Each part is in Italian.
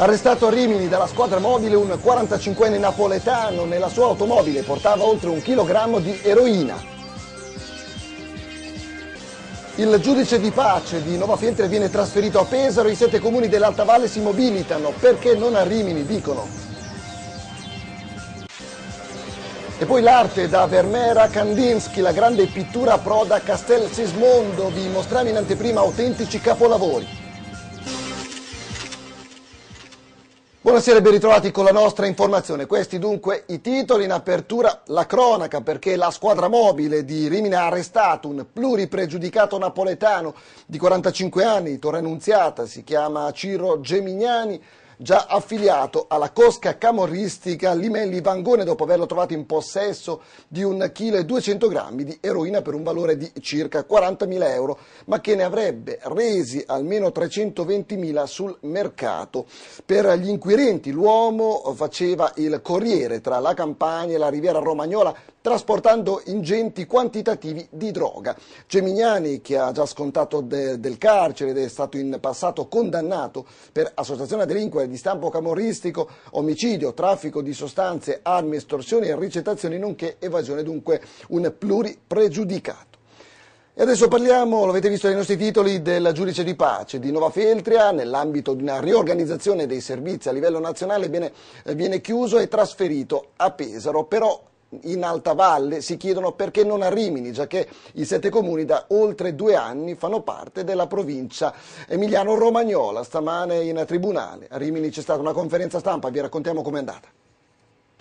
Arrestato a Rimini dalla squadra mobile un 45enne napoletano nella sua automobile portava oltre un chilogrammo di eroina. Il giudice di pace di Nova Fientre viene trasferito a Pesaro, i sette comuni dell'Alta Valle si mobilitano, perché non a Rimini, dicono. E poi l'arte da Vermeera Kandinsky, la grande pittura proda Castel Sismondo, vi mostriamo in anteprima autentici capolavori. Buonasera e ben ritrovati con la nostra informazione. Questi dunque i titoli in apertura, la cronaca perché la squadra mobile di Rimini ha arrestato un pluripregiudicato napoletano di 45 anni, Torre Annunziata, si chiama Ciro Gemignani, già affiliato alla cosca camorristica Limelli Vangone dopo averlo trovato in possesso di un chilo e 1,2 grammi di eroina per un valore di circa 40.000 euro, ma che ne avrebbe resi almeno 320.000 sul mercato. Per gli inquirenti l'uomo faceva il corriere tra la campagna e la Riviera Romagnola trasportando ingenti quantitativi di droga. Gemignani, che ha già scontato de del carcere ed è stato in passato condannato per associazione a delinquere di stampo camorristico, omicidio, traffico di sostanze, armi, estorsioni e ricettazioni, nonché evasione, dunque un pluripregiudicato. E adesso parliamo, lo avete visto nei nostri titoli, del giudice di pace di Nova Feltria, nell'ambito di una riorganizzazione dei servizi a livello nazionale, viene, eh, viene chiuso e trasferito a Pesaro, però in Alta Valle si chiedono perché non a Rimini, già che i sette comuni da oltre due anni fanno parte della provincia emiliano-romagnola. Stamane in tribunale a Rimini c'è stata una conferenza stampa, vi raccontiamo com'è andata.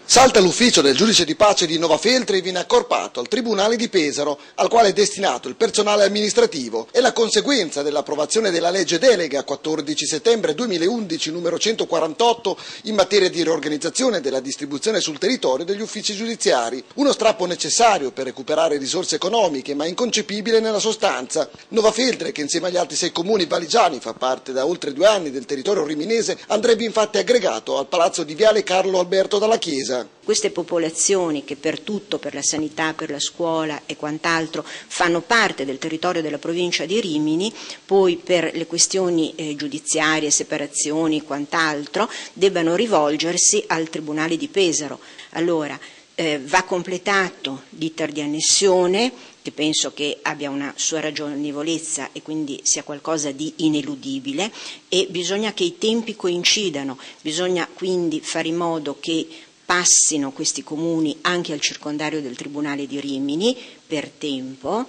Salta l'ufficio del giudice di pace di Nova Feltre e viene accorpato al Tribunale di Pesaro, al quale è destinato il personale amministrativo È la conseguenza dell'approvazione della legge delega 14 settembre 2011 numero 148 in materia di riorganizzazione della distribuzione sul territorio degli uffici giudiziari. Uno strappo necessario per recuperare risorse economiche ma inconcepibile nella sostanza. Nova Feltre, che insieme agli altri sei comuni valigiani fa parte da oltre due anni del territorio riminese, andrebbe infatti aggregato al palazzo di Viale Carlo Alberto dalla Chiesa difesa. Esatto. Queste popolazioni che per tutto, per la sanità, per la scuola e quant'altro fanno parte del territorio della provincia di Rimini, poi per le questioni eh, giudiziarie, separazioni e quant'altro, debbano rivolgersi al Tribunale di Pesaro. Allora, eh, va completato l'iter di annessione, che penso che abbia una sua ragionevolezza e quindi sia qualcosa di ineludibile e bisogna che i tempi coincidano, bisogna quindi fare in modo che passino questi comuni anche al circondario del Tribunale di Rimini per tempo.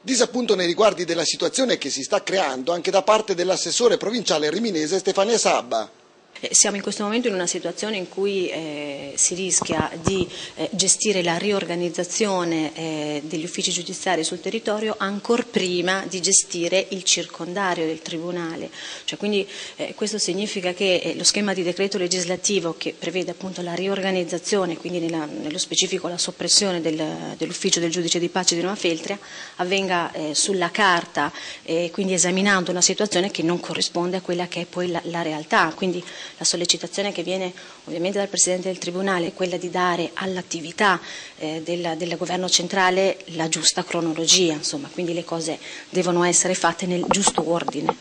Disappunto nei riguardi della situazione che si sta creando anche da parte dell'assessore provinciale riminese Stefania Sabba, eh, siamo in questo momento in una situazione in cui eh, si rischia di eh, gestire la riorganizzazione eh, degli uffici giudiziari sul territorio ancor prima di gestire il circondario del Tribunale. Cioè, quindi, eh, questo significa che eh, lo schema di decreto legislativo che prevede appunto la riorganizzazione, quindi nella, nello specifico la soppressione del, dell'ufficio del giudice di pace di Nuova Feltria, avvenga sulla carta, quindi esaminando una situazione che non corrisponde a quella che è poi la, la realtà. Quindi, la sollecitazione che viene ovviamente dal Presidente del Tribunale è quella di dare all'attività eh, del, del, Governo centrale la giusta cronologia, insomma, quindi le cose devono essere fatte nel giusto ordine.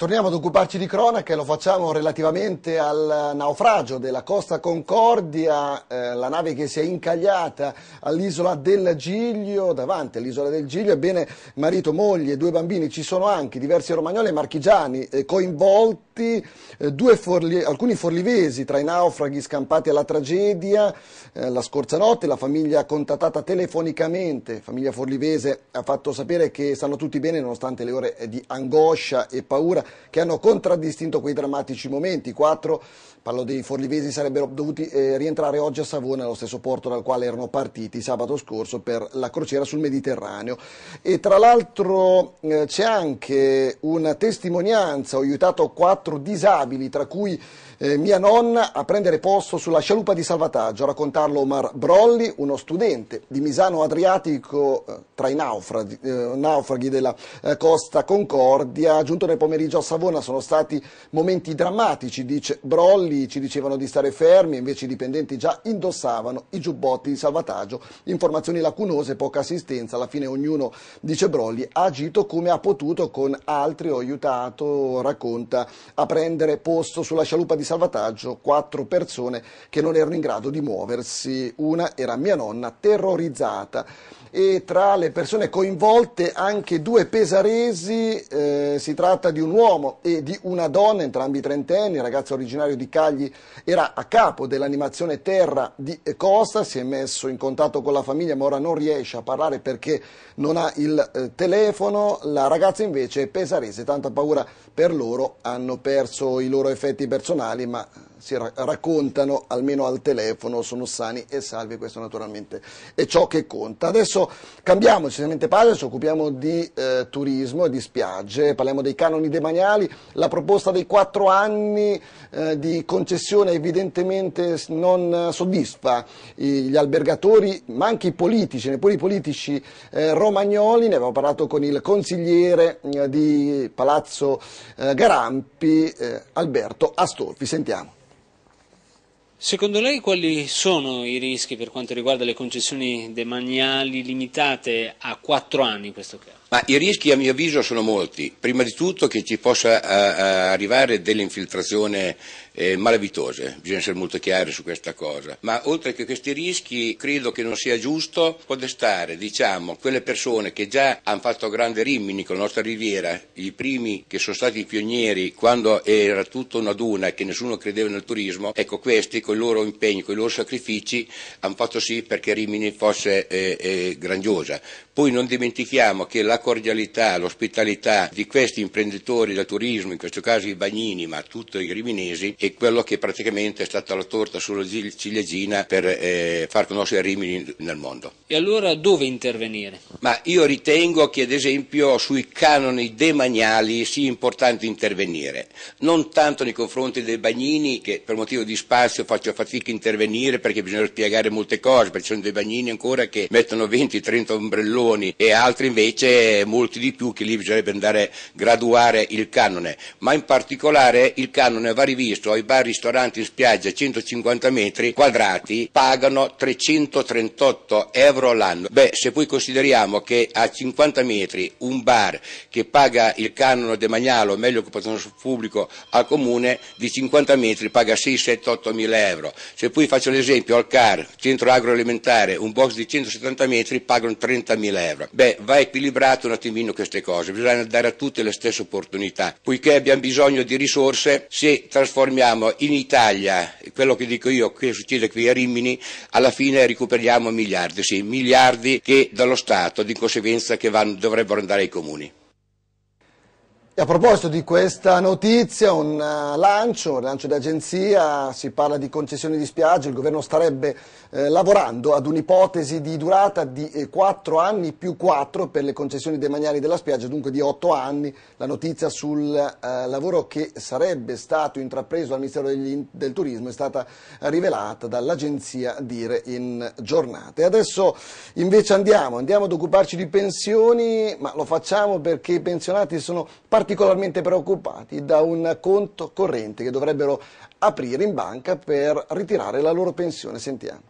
Torniamo ad occuparci di cronaca e lo facciamo relativamente al naufragio della Costa Concordia, eh, la nave che si è incagliata all'isola del Giglio, davanti all'isola del Giglio, ebbene marito, moglie, due bambini, ci sono anche diversi romagnoli e marchigiani eh, coinvolti, eh, forli, alcuni forlivesi tra i naufraghi scampati alla tragedia, eh, la scorsa notte la famiglia contattata telefonicamente, famiglia forlivese ha fatto sapere che stanno tutti bene nonostante le ore eh, di angoscia e paura, che hanno contraddistinto quei drammatici momenti. Quattro, parlo dei forlivesi, sarebbero dovuti eh, rientrare oggi a Savona, nello stesso porto dal quale erano partiti sabato scorso per la crociera sul Mediterraneo. E tra l'altro eh, c'è anche una testimonianza, ho aiutato quattro disabili, tra cui eh, mia nonna a prendere posto sulla scialuppa di salvataggio, a raccontarlo Omar Brolli, uno studente di Misano Adriatico eh, tra i naufraghi, eh, naufraghi della eh, costa Concordia, giunto nel pomeriggio a Savona sono stati momenti drammatici, dice Brolli, ci dicevano di stare fermi, invece i dipendenti già indossavano i giubbotti di salvataggio, informazioni lacunose, poca assistenza, alla fine ognuno, dice Brolli, ha agito come ha potuto con altri, ho aiutato, racconta, a prendere posto sulla scialuppa di salvataggio quattro persone che non erano in grado di muoversi. Una era mia nonna, terrorizzata e tra le persone coinvolte anche due pesaresi, eh, si tratta di un uomo e di una donna, entrambi trentenni, il ragazzo originario di Cagli era a capo dell'animazione Terra di Costa, si è messo in contatto con la famiglia ma ora non riesce a parlare perché non ha il eh, telefono, la ragazza invece è pesarese, tanta paura per loro, hanno perso i loro effetti personali ma si ra raccontano, almeno al telefono, sono sani e salvi, questo naturalmente è ciò che conta. Adesso cambiamo decisamente pagina, ci occupiamo di eh, turismo e di spiagge, parliamo dei canoni demaniali, la proposta dei quattro anni eh, di concessione evidentemente non soddisfa gli albergatori, ma anche i politici, neppure i politici eh, romagnoli, ne abbiamo parlato con il consigliere eh, di Palazzo eh, Garampi, eh, Alberto Astolfi, sentiamo. Secondo lei quali sono i rischi per quanto riguarda le concessioni demaniali limitate a quattro anni in questo caso? Ma I rischi a mio avviso sono molti, prima di tutto che ci possa eh, eh, arrivare dell'infiltrazione eh, malavitose, bisogna essere molto chiari su questa cosa. Ma oltre che questi rischi, credo che non sia giusto podestare, diciamo, quelle persone che già hanno fatto grande rimini con la nostra riviera, i primi che sono stati i pionieri quando era tutta una duna e che nessuno credeva nel turismo, ecco questi con i loro impegni, con i loro sacrifici hanno fatto sì perché Rimini fosse eh, eh, grandiosa. Poi non dimentichiamo che la cordialità, l'ospitalità di questi imprenditori del turismo, in questo caso i bagnini, ma tutti i riminesi, è quello che praticamente è stata la torta sulla ciliegina per eh, far conoscere Rimini nel mondo. E allora dove intervenire? ma io ritengo che ad esempio sui canoni demaniali sia importante intervenire, non tanto nei confronti dei bagnini che per motivo di spazio faccio fatica a intervenire perché bisogna spiegare molte cose, perché ci sono dei bagnini ancora che mettono 20-30 ombrelloni e altri invece molti di più che lì bisognerebbe andare a graduare il canone, ma in particolare il canone va rivisto ai bar ristoranti in spiaggia a 150 metri quadrati pagano 338 euro l'anno. Beh, se poi consideriamo sappiamo che a 50 metri un bar che paga il canone de Magnalo, meglio occupazione pubblico, al comune di 50 metri paga 6, 7, 8 mila euro. Se poi faccio l'esempio al CAR, centro agroalimentare, un box di 170 metri pagano 30 mila euro. Beh, va equilibrato un attimino queste cose, bisogna dare a tutte le stesse opportunità, poiché abbiamo bisogno di risorse se trasformiamo in Italia quello che dico io, che succede qui a Rimini, alla fine recuperiamo miliardi, sì, miliardi che dallo Stato di conseguenza che vanno, dovrebbero andare ai comuni. E a proposito di questa notizia, un eh, lancio, un lancio d'agenzia, si parla di concessioni di spiagge, il governo starebbe eh, lavorando ad un'ipotesi di durata di eh, 4 anni più 4 per le concessioni demaniali della spiaggia, dunque di 8 anni, la notizia sul eh, lavoro che sarebbe stato intrapreso dal Ministero degli, del Turismo è stata rivelata dall'agenzia Dire in giornata. E adesso invece andiamo, andiamo ad occuparci di pensioni, ma lo facciamo perché i pensionati sono particolari particolarmente preoccupati da un conto corrente che dovrebbero aprire in banca per ritirare la loro pensione. Sentiamo.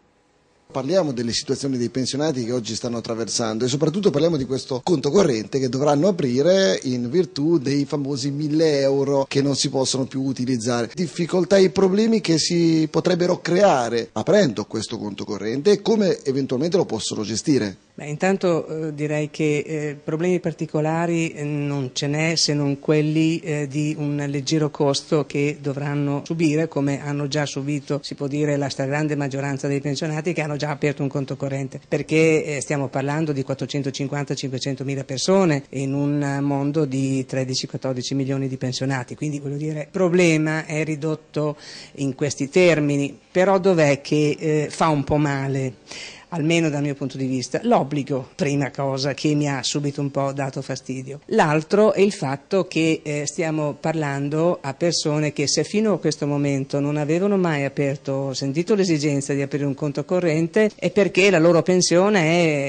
Parliamo delle situazioni dei pensionati che oggi stanno attraversando e soprattutto parliamo di questo conto corrente che dovranno aprire in virtù dei famosi 1000 euro che non si possono più utilizzare. Difficoltà e problemi che si potrebbero creare aprendo questo conto corrente e come eventualmente lo possono gestire. Beh, intanto eh, direi che eh, problemi particolari eh, non ce n'è se non quelli eh, di un leggero costo che dovranno subire come hanno già subito si può dire la stragrande maggioranza dei pensionati che hanno già aperto un conto corrente, perché eh, stiamo parlando di 450-500 mila persone in un mondo di 13-14 milioni di pensionati, quindi voglio dire il problema è ridotto in questi termini, però dov'è che eh, fa un po' male? almeno dal mio punto di vista, l'obbligo, prima cosa che mi ha subito un po' dato fastidio. L'altro è il fatto che eh, stiamo parlando a persone che se fino a questo momento non avevano mai aperto, sentito l'esigenza di aprire un conto corrente è perché la loro pensione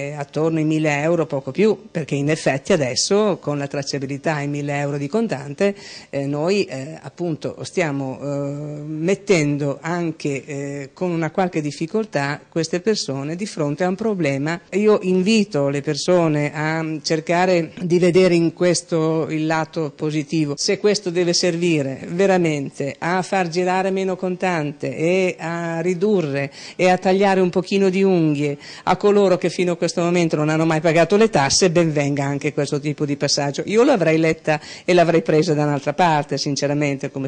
è attorno ai 1000 euro, poco più, perché in effetti adesso con la tracciabilità ai 1000 euro di contante eh, noi eh, appunto stiamo eh, mettendo anche eh, con una qualche difficoltà queste persone di fronte a un problema. Io invito le persone a cercare di vedere in questo il lato positivo. Se questo deve servire veramente a far girare meno contante e a ridurre e a tagliare un pochino di unghie a coloro che fino a questo momento non hanno mai pagato le tasse, ben venga anche questo tipo di passaggio. Io l'avrei letta e l'avrei presa da un'altra parte, sinceramente, come,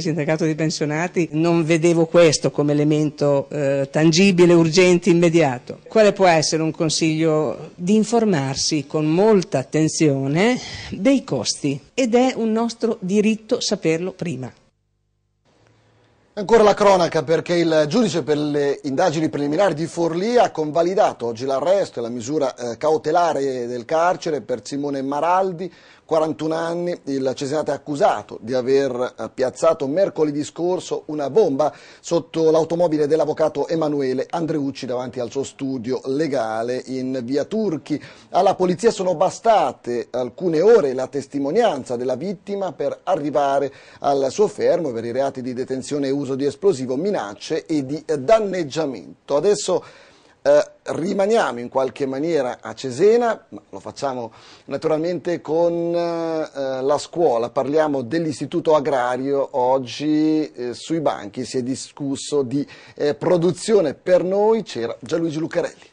sindacato di pensionati non vedevo questo come elemento eh, tangibile, urgente, immediato mercato. Quale può essere un consiglio? Di informarsi con molta attenzione dei costi ed è un nostro diritto saperlo prima. Ancora la cronaca perché il giudice per le indagini preliminari di Forlì ha convalidato oggi l'arresto e la misura eh, cautelare del carcere per Simone Maraldi, 41 anni, il Cesenate è accusato di aver eh, piazzato mercoledì scorso una bomba sotto l'automobile dell'avvocato Emanuele Andreucci davanti al suo studio legale in via Turchi. Alla polizia sono bastate alcune ore la testimonianza della vittima per arrivare al suo fermo per i reati di detenzione e uso di esplosivo, minacce e di danneggiamento. Adesso eh, rimaniamo in qualche maniera a Cesena, ma lo facciamo naturalmente con eh, eh, la scuola, parliamo dell'istituto agrario, oggi eh, sui banchi si è discusso di eh, produzione per noi, c'era Gianluigi Lucarelli.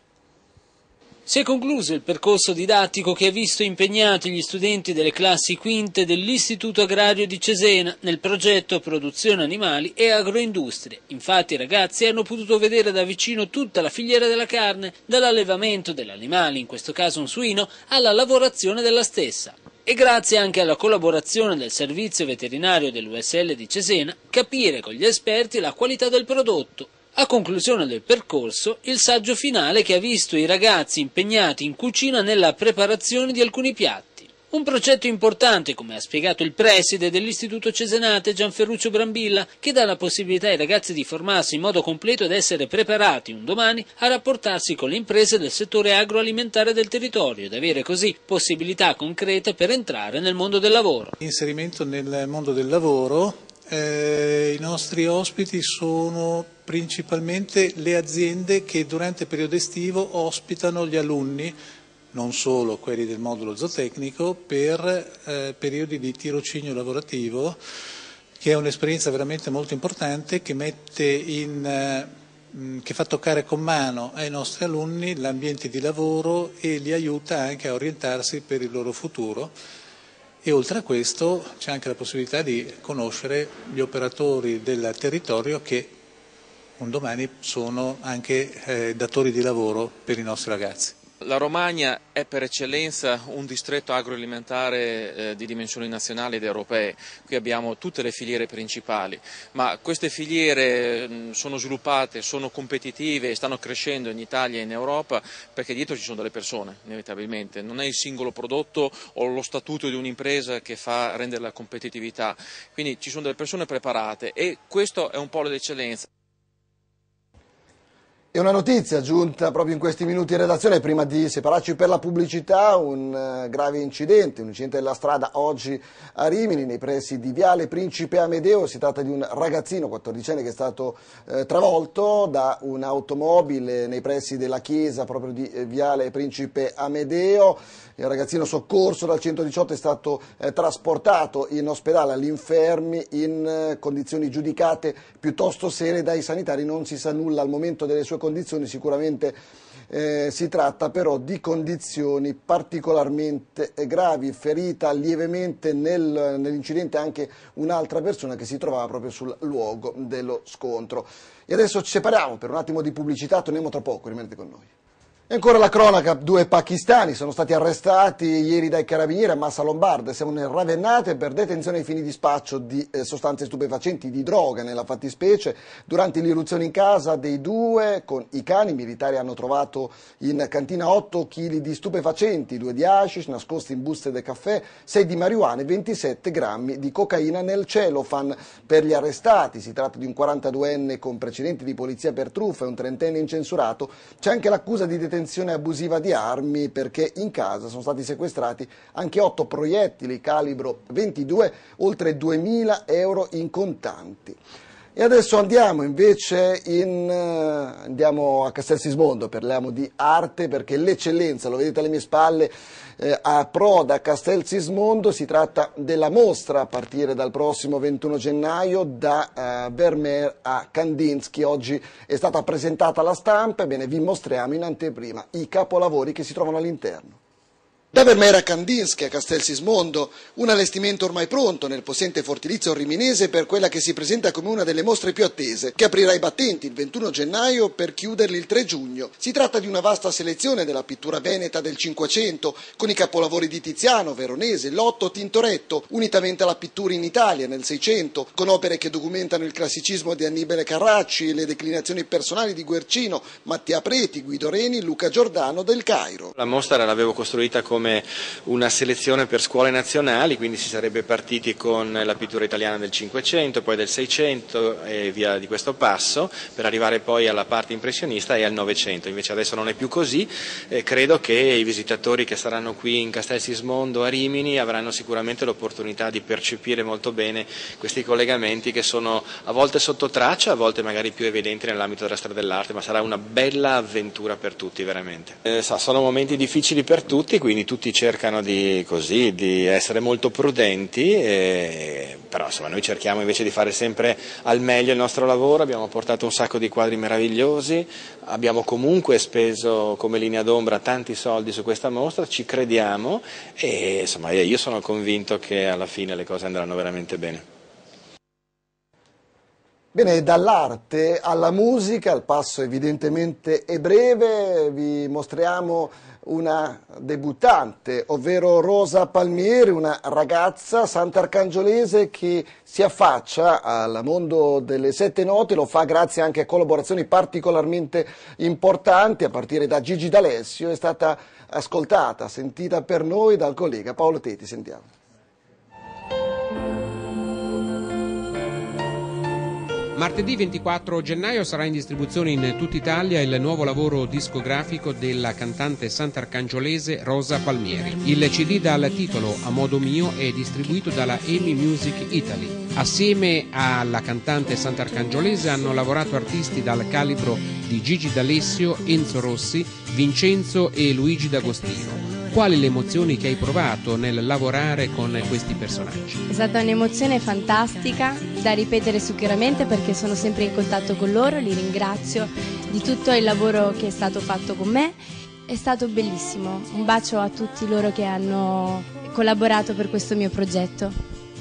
Si è concluso il percorso didattico che ha visto impegnati gli studenti delle classi quinte dell'Istituto Agrario di Cesena nel progetto Produzione Animali e Agroindustrie. Infatti i ragazzi hanno potuto vedere da vicino tutta la filiera della carne, dall'allevamento dell'animale, in questo caso un suino, alla lavorazione della stessa. E grazie anche alla collaborazione del servizio veterinario dell'USL di Cesena, capire con gli esperti la qualità del prodotto a conclusione del percorso, il saggio finale che ha visto i ragazzi impegnati in cucina nella preparazione di alcuni piatti. Un progetto importante, come ha spiegato il preside dell'Istituto Cesenate Gianferruccio Brambilla, che dà la possibilità ai ragazzi di formarsi in modo completo ed essere preparati un domani a rapportarsi con le imprese del settore agroalimentare del territorio ed avere così possibilità concrete per entrare nel mondo del lavoro. Inserimento nel mondo del lavoro, eh, i nostri ospiti sono principalmente le aziende che durante il periodo estivo ospitano gli alunni, non solo quelli del modulo zootecnico, per eh, periodi di tirocinio lavorativo, che è un'esperienza veramente molto importante che, in, eh, che fa toccare con mano ai nostri alunni l'ambiente di lavoro e li aiuta anche a orientarsi per il loro futuro e oltre a questo c'è anche la possibilità di conoscere gli operatori del territorio che un domani sono anche eh, datori di lavoro per i nostri ragazzi. La Romagna è per eccellenza un distretto agroalimentare eh, di dimensioni nazionali ed europee, qui abbiamo tutte le filiere principali, ma queste filiere mh, mm, sono sviluppate, sono competitive e stanno crescendo in Italia e in Europa perché dietro ci sono delle persone, inevitabilmente, non è il singolo prodotto o lo statuto di un'impresa che fa rendere la competitività, quindi ci sono delle persone preparate e questo è un polo d'eccellenza. E una notizia giunta proprio in questi minuti in redazione, prima di separarci per la pubblicità, un eh, grave incidente, un incidente della strada oggi a Rimini, nei pressi di Viale Principe Amedeo, si tratta di un ragazzino 14enne che è stato uh, travolto da un'automobile nei pressi della chiesa proprio di uh, Viale Principe Amedeo, il ragazzino soccorso dal 118 è stato trasportato in ospedale all'infermi in condizioni giudicate piuttosto serie dai sanitari, non si sa nulla al momento delle sue condizioni condizioni sicuramente eh, si tratta però di condizioni particolarmente eh, gravi, ferita lievemente nel, nell'incidente anche un'altra persona che si trovava proprio sul luogo dello scontro. E adesso ci separiamo per un attimo di pubblicità, torniamo tra poco, rimanete con noi. E ancora la cronaca, due pakistani sono stati arrestati ieri dai carabinieri a Massa Lombarda, siamo nel Ravennate per detenzione ai fini di spaccio di eh, sostanze stupefacenti, di droga nella fattispecie. Durante l'irruzione in casa dei due con i cani, i militari hanno trovato in cantina 8 kg di stupefacenti, 2 di hashish nascosti in buste del caffè, 6 di marijuana e 27 grammi di cocaina nel celofan. Per gli arrestati si tratta di un 42enne con precedenti di polizia per truffa e un trentenne incensurato. C'è anche l'accusa di detenzione detenzione abusiva di armi perché in casa sono stati sequestrati anche 8 proiettili calibro 22, oltre 2.000 euro in contanti. E adesso andiamo invece in, eh, andiamo a Castel Sismondo, parliamo di arte perché l'eccellenza, lo vedete alle mie spalle, eh, a Proda Castel Sismondo, si tratta della mostra a partire dal prossimo 21 gennaio da eh, Vermeer a Kandinsky. Oggi è stata presentata alla stampa, ebbene vi mostriamo in anteprima i capolavori che si trovano all'interno. Deve Mera Kandinsky a Castel Sismondo, un allestimento ormai pronto nel possente fortilizio riminese per quella che si presenta come una delle mostre più attese, che aprirà i battenti il 21 gennaio per chiuderli il 3 giugno. Si tratta di una vasta selezione della pittura veneta del Cinquecento, con i capolavori di Tiziano, Veronese, Lotto, Tintoretto, unitamente alla pittura in Italia nel Seicento, con opere che documentano il classicismo di Annibale Carracci e le declinazioni personali di Guercino, Mattia Preti, Guido Reni, Luca Giordano del Cairo. La mostra l'avevo costruita come come una selezione per scuole nazionali, quindi si sarebbe partiti con la pittura italiana del 500, poi del 600 e via di questo passo, per arrivare poi alla parte impressionista e al 900. Invece adesso non è più così, eh, credo che i visitatori che saranno qui in Castel Sismondo, a Rimini, avranno sicuramente l'opportunità di percepire molto bene questi collegamenti che sono a volte sotto traccia, a volte magari più evidenti nell'ambito della strada dell'arte, ma sarà una bella avventura per tutti veramente. Eh, sono momenti difficili per tutti, quindi tutti cercano di, così, di essere molto prudenti, e, però insomma, noi cerchiamo invece di fare sempre al meglio il nostro lavoro, abbiamo portato un sacco di quadri meravigliosi, abbiamo comunque speso come linea d'ombra tanti soldi su questa mostra, ci crediamo e insomma, io sono convinto che alla fine le cose andranno veramente bene. Bene, dall'arte alla musica, il passo evidentemente è breve, vi mostriamo una debuttante, ovvero Rosa Palmieri, una ragazza sant'arcangiolese che si affaccia al mondo delle sette note, lo fa grazie anche a collaborazioni particolarmente importanti, a partire da Gigi D'Alessio, è stata ascoltata, sentita per noi dal collega Paolo Teti, sentiamo. Martedì 24 gennaio sarà in distribuzione in tutta Italia il nuovo lavoro discografico della cantante sant'arcangiolese Rosa Palmieri. Il CD dal titolo A modo mio è distribuito dalla Amy Music Italy. Assieme alla cantante sant'arcangiolese hanno lavorato artisti dal calibro di Gigi D'Alessio, Enzo Rossi, Vincenzo e Luigi D'Agostino quali le emozioni che hai provato nel lavorare con questi personaggi? È stata un'emozione fantastica da ripetere sicuramente perché sono sempre in contatto con loro, li ringrazio di tutto il lavoro che è stato fatto con me. È stato bellissimo, un bacio a tutti loro che hanno collaborato per questo mio progetto.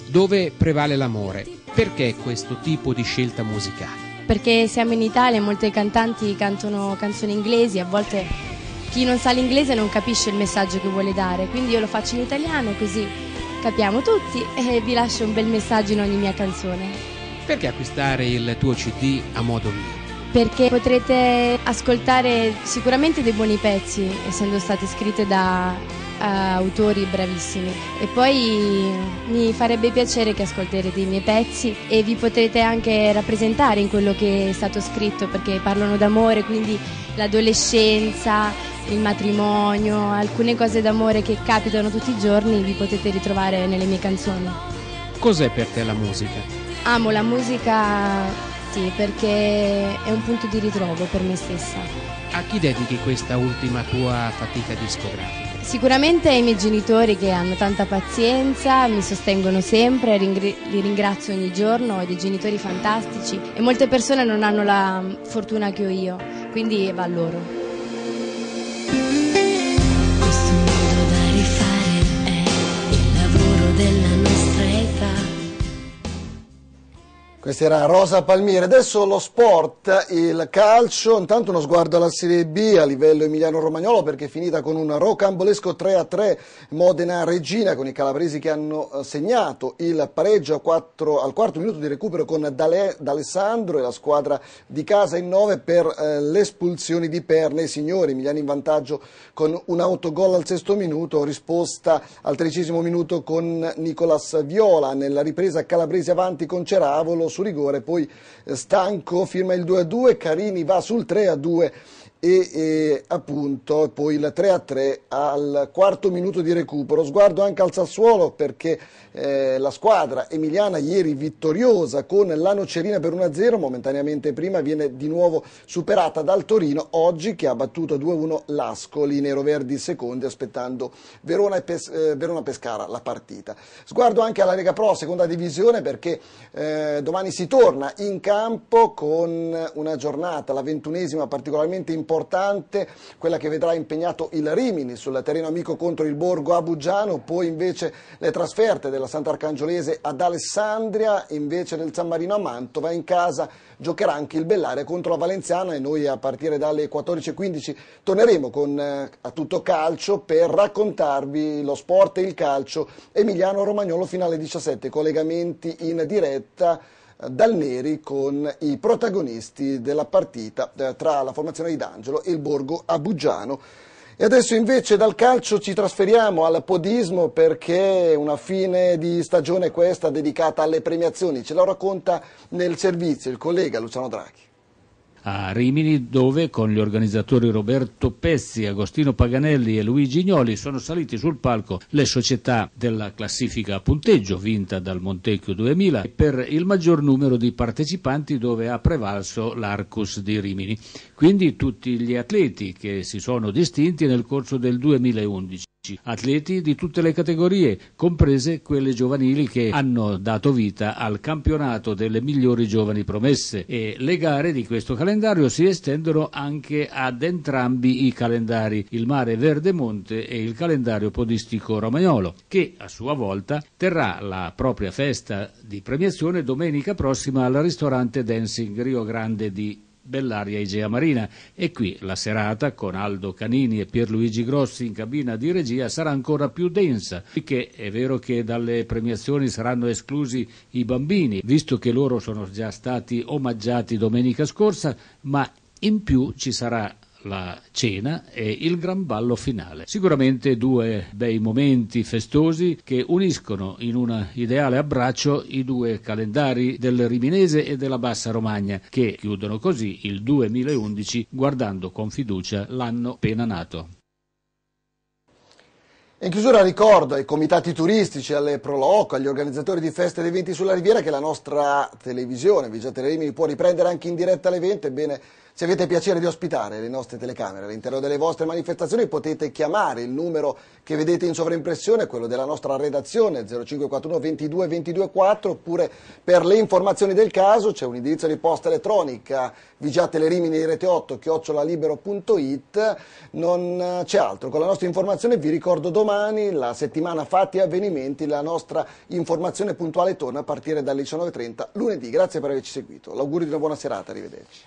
Dove prevale l'amore? Perché questo tipo di scelta musicale? Perché siamo in Italia e molte cantanti cantano canzoni inglesi, a volte chi non sa l'inglese non capisce il messaggio che vuole dare, quindi io lo faccio in italiano così capiamo tutti e vi lascio un bel messaggio in ogni mia canzone. Perché acquistare il tuo CD a modo mio? Perché potrete ascoltare sicuramente dei buoni pezzi, essendo state scritte da autori bravissimi e poi mi farebbe piacere che ascolterete i miei pezzi e vi potrete anche rappresentare in quello che è stato scritto perché parlano d'amore, quindi l'adolescenza, il matrimonio, alcune cose d'amore che capitano tutti i giorni vi potete ritrovare nelle mie canzoni. Cos'è per te la musica? Amo la musica sì, perché è un punto di ritrovo per me stessa. A chi dedichi questa ultima tua fatica discografica? Sicuramente ai miei genitori che hanno tanta pazienza, mi sostengono sempre, li ringrazio ogni giorno, ho dei genitori fantastici e molte persone non hanno la fortuna che ho io, quindi va a loro. Questa era Rosa Palmieri. Adesso lo sport, il calcio, intanto uno sguardo alla Serie B a livello emiliano-romagnolo perché è finita con un rocambolesco 3-3 Modena-Regina con i calabresi che hanno eh, segnato il pareggio 4, al quarto minuto di recupero con D'Alessandro e la squadra di casa in 9 per eh, le espulsioni di Perna. I signori, Emiliano in vantaggio con un autogol al sesto minuto, risposta al tredicesimo minuto con Nicolas Viola. Nella ripresa calabresi avanti con Ceravolo su rigore, poi eh, Stanco firma il 2-2, Carini va sul 3-2 e, e appunto poi il 3 a 3 al quarto minuto di recupero. Sguardo anche al Sassuolo perché eh, la squadra emiliana ieri vittoriosa con la Nocerina per 1 0, momentaneamente prima viene di nuovo superata dal Torino oggi che ha battuto 2 1 l'Ascoli, Nero Verdi secondi aspettando Verona, Pes eh, Verona, Pescara la partita. Sguardo anche alla Lega Pro, seconda divisione perché eh, domani si torna in campo con una giornata, la ventunesima particolarmente importante importante, quella che vedrà impegnato il Rimini sul terreno amico contro il Borgo Abugiano, poi invece le trasferte della Sant'Arcangiolese ad Alessandria, invece del San Marino a Mantova, in casa giocherà anche il Bellare contro la Valenziana e noi a partire dalle 14.15 torneremo con eh, a tutto calcio per raccontarvi lo sport e il calcio Emiliano Romagnolo finale 17, collegamenti in diretta dal Neri con i protagonisti della partita eh, tra la formazione di D'Angelo e il Borgo Abugiano. E adesso invece dal calcio ci trasferiamo al podismo perché una fine di stagione questa dedicata alle premiazioni. Ce la racconta nel servizio il collega Luciano Draghi a Rimini dove con gli organizzatori Roberto Pezzi, Agostino Paganelli e Luigi Ignoli sono saliti sul palco le società della classifica a punteggio vinta dal Montecchio 2000 per il maggior numero di partecipanti dove ha prevalso l'Arcus di Rimini. Quindi tutti gli atleti che si sono distinti nel corso del 2011 atleti di tutte le categorie, comprese quelle giovanili che hanno dato vita al campionato delle migliori giovani promesse e le gare di questo calendario si estendono anche ad entrambi i calendari, il Mare Verde Monte e il calendario podistico romagnolo, che a sua volta terrà la propria festa di premiazione domenica prossima al ristorante Dancing Rio Grande di dell'area Igea Marina. E qui la serata con Aldo Canini e Pierluigi Grossi in cabina di regia sarà ancora più densa, perché è vero che dalle premiazioni saranno esclusi i bambini, visto che loro sono già stati omaggiati domenica scorsa, ma in più ci sarà la cena e il gran ballo finale. Sicuramente due bei momenti festosi che uniscono in un ideale abbraccio i due calendari del Riminese e della Bassa Romagna che chiudono così il 2011 guardando con fiducia l'anno appena nato. In chiusura ricordo ai comitati turistici, alle Proloco, agli organizzatori di feste ed eventi sulla Riviera che la nostra televisione, Vigia Telerimi, può riprendere anche in diretta l'evento, ebbene se avete piacere di ospitare le nostre telecamere all'interno delle vostre manifestazioni potete chiamare il numero che vedete in sovraimpressione, quello della nostra redazione 0541 22 22 4 oppure per le informazioni del caso c'è un indirizzo di posta elettronica vigiate le vigiatelerimini rete 8 chiocciolalibero.it non c'è altro, con la nostra informazione vi ricordo domani la settimana fatti e avvenimenti, la nostra informazione puntuale torna a partire dalle 19.30 lunedì, grazie per averci seguito, l'augurio di una buona serata, arrivederci.